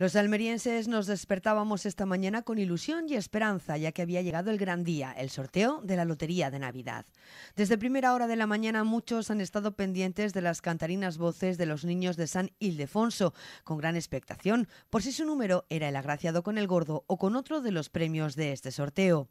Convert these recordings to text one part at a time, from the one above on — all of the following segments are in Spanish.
Los almerienses nos despertábamos esta mañana con ilusión y esperanza, ya que había llegado el gran día, el sorteo de la Lotería de Navidad. Desde primera hora de la mañana muchos han estado pendientes de las cantarinas voces de los niños de San Ildefonso, con gran expectación, por si su número era el agraciado con el gordo o con otro de los premios de este sorteo.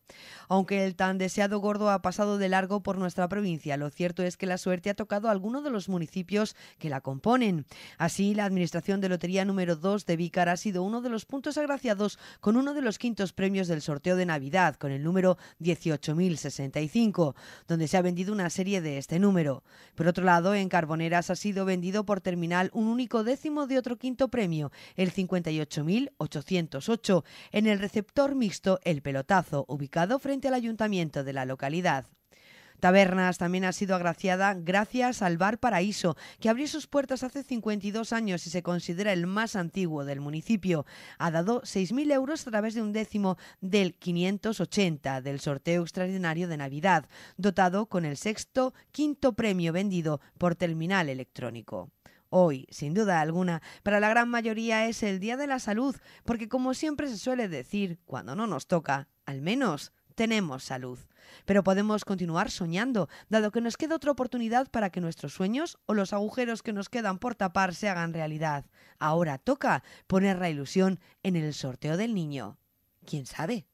Aunque el tan deseado gordo ha pasado de largo por nuestra provincia, lo cierto es que la suerte ha tocado a alguno de los municipios que la componen. Así, la Administración de Lotería número 2 de Vícaras sido uno de los puntos agraciados con uno de los quintos premios del sorteo de Navidad, con el número 18.065, donde se ha vendido una serie de este número. Por otro lado, en Carboneras ha sido vendido por terminal un único décimo de otro quinto premio, el 58.808, en el receptor mixto El Pelotazo, ubicado frente al ayuntamiento de la localidad. Tabernas también ha sido agraciada gracias al Bar Paraíso, que abrió sus puertas hace 52 años y se considera el más antiguo del municipio. Ha dado 6.000 euros a través de un décimo del 580 del sorteo extraordinario de Navidad, dotado con el sexto quinto premio vendido por terminal electrónico. Hoy, sin duda alguna, para la gran mayoría es el Día de la Salud, porque como siempre se suele decir, cuando no nos toca, al menos tenemos salud. Pero podemos continuar soñando, dado que nos queda otra oportunidad para que nuestros sueños o los agujeros que nos quedan por tapar se hagan realidad. Ahora toca poner la ilusión en el sorteo del niño. ¿Quién sabe?